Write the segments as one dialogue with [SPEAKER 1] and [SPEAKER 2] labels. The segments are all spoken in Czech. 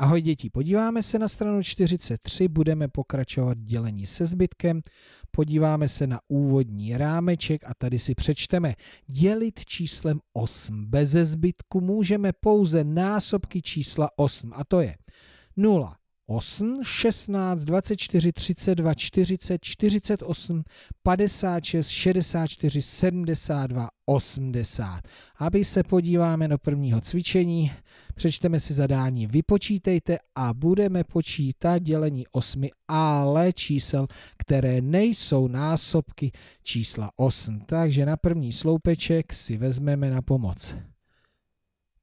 [SPEAKER 1] Ahoj děti, podíváme se na stranu 43, budeme pokračovat dělení se zbytkem, podíváme se na úvodní rámeček a tady si přečteme. Dělit číslem 8 beze zbytku můžeme pouze násobky čísla 8 a to je 0, 8, 16, 24, 32, 40, 48, 56, 64, 72, 80. Aby se podíváme do prvního cvičení, přečteme si zadání, vypočítejte a budeme počítat dělení 8, ale čísel, které nejsou násobky čísla 8. Takže na první sloupeček si vezmeme na pomoc.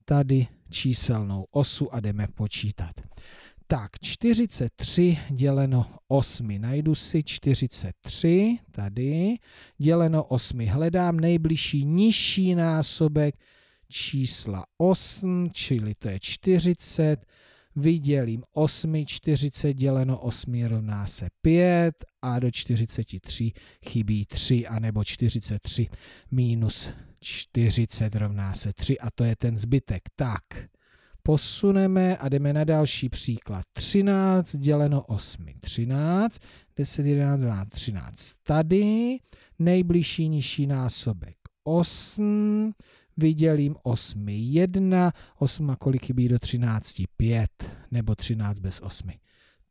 [SPEAKER 1] Tady číselnou osu a jdeme počítat. Tak 43 děleno 8. Najdu si 43 tady děleno 8. Hledám nejbližší nižší násobek čísla 8, čili to je 40. Vydělím 8, 40 děleno 8 rovná se 5 a do 43 chybí 3, anebo 43 minus 40 rovná se 3 a to je ten zbytek. Tak, posuneme a jdeme na další příklad. 13 děleno 8, 13, 10, 11, 12, 13. Tady nejbližší nižší násobek 8, vydělím 8, 1, 8 a kolik chybí do 13, 5, nebo 13 bez 8.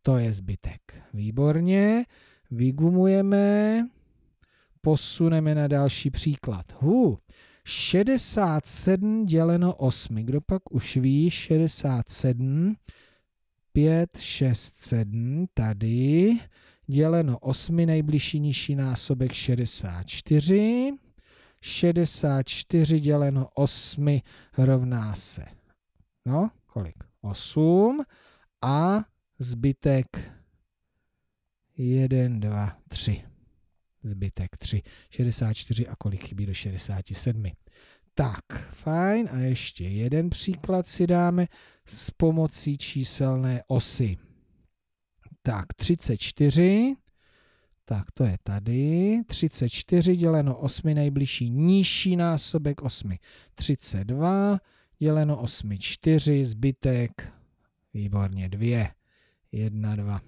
[SPEAKER 1] To je zbytek. Výborně, vygumujeme, posuneme na další příklad. Huh. 67 děleno 8. Kdo pak už ví? 67, 5, 6, 7, tady, děleno 8, nejbližší nižší násobek 64. 64 děleno 8 rovná se, no, kolik? 8 a zbytek 1, 2, 3 zbytek 3. 64 a kolik chybí do 67. Tak, fajn. A ještě jeden příklad si dáme s pomocí číselné osy. Tak, 34. Tak to je tady. 34 děleno 8 nejbližší nižší násobek 8. 32 děleno 8, 4, zbytek, výborně 2. 1, 2.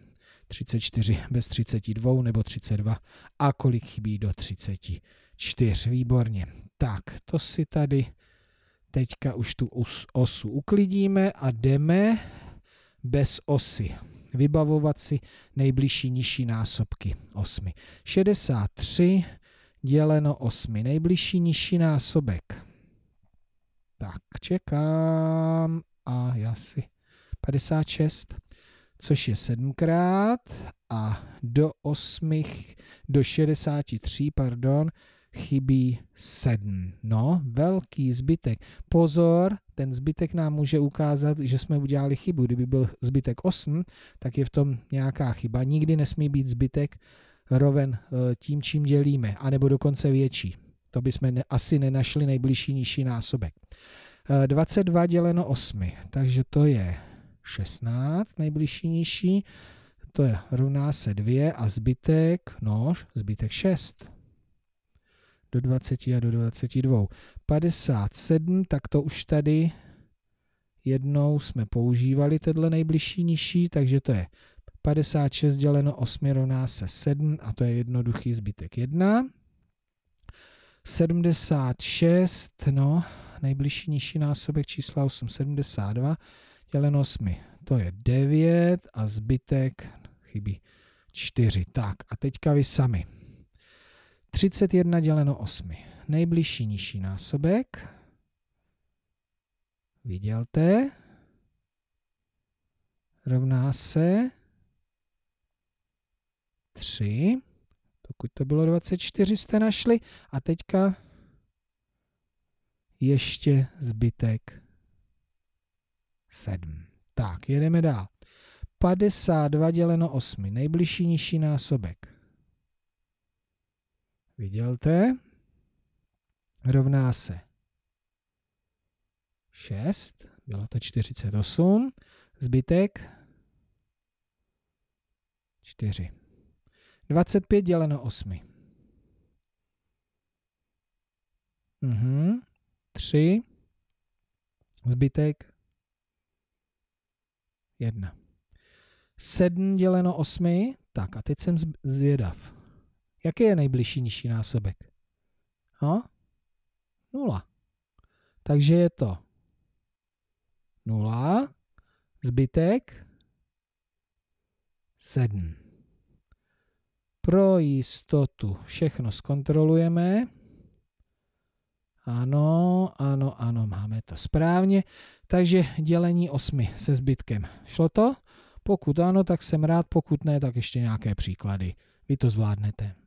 [SPEAKER 1] 34 bez 32 nebo 32 a kolik chybí do 34. Výborně. Tak, to si tady teďka už tu osu uklidíme a jdeme bez osy. Vybavovat si nejbližší nižší násobky 8. 63 děleno 8. Nejbližší nižší násobek. Tak, čekám. A já si 56 což je sedmkrát a do 8, do 63, pardon, chybí 7. No, velký zbytek. Pozor, ten zbytek nám může ukázat, že jsme udělali chybu. Kdyby byl zbytek 8, tak je v tom nějaká chyba. Nikdy nesmí být zbytek roven eh, tím, čím dělíme, anebo dokonce větší. To bychom ne, asi nenašli nejbližší nižší násobek. 22 eh, děleno 8, takže to je 16, nejbližší nižší, to je rovná se 2 a zbytek, nož, zbytek 6. Do 20 a do 22. 57, tak to už tady jednou jsme používali tenhle nejbližší nižší, takže to je 56 děleno 8 rovná se 7 a to je jednoduchý zbytek 1. 76, no, nejbližší nižší násobek čísla 8, 72 děleno 8. To je 9 a zbytek chybí 4. Tak a teďka vy sami. 31 děleno 8. Nejbližší nižší násobek. Vidělte. Rovná se 3. Pokud to bylo 24 jste našli. A teďka ještě zbytek 7. Tak, jedeme dál. 52 děleno 8. Nejbližší nižší násobek. Vidělte? Rovná se 6. Bylo to 48. Zbytek 4. 25 děleno 8. Mhm. 3. Zbytek 1. 7 děleno 8, tak a teď jsem zvědav. Jaký je nejbližší nižší násobek? No? 0. Takže je to 0, zbytek 7. Pro jistotu všechno zkontrolujeme. Ano, ano, ano, máme to správně. Takže dělení 8 se zbytkem. Šlo to? Pokud ano, tak jsem rád, pokud ne, tak ještě nějaké příklady. Vy to zvládnete.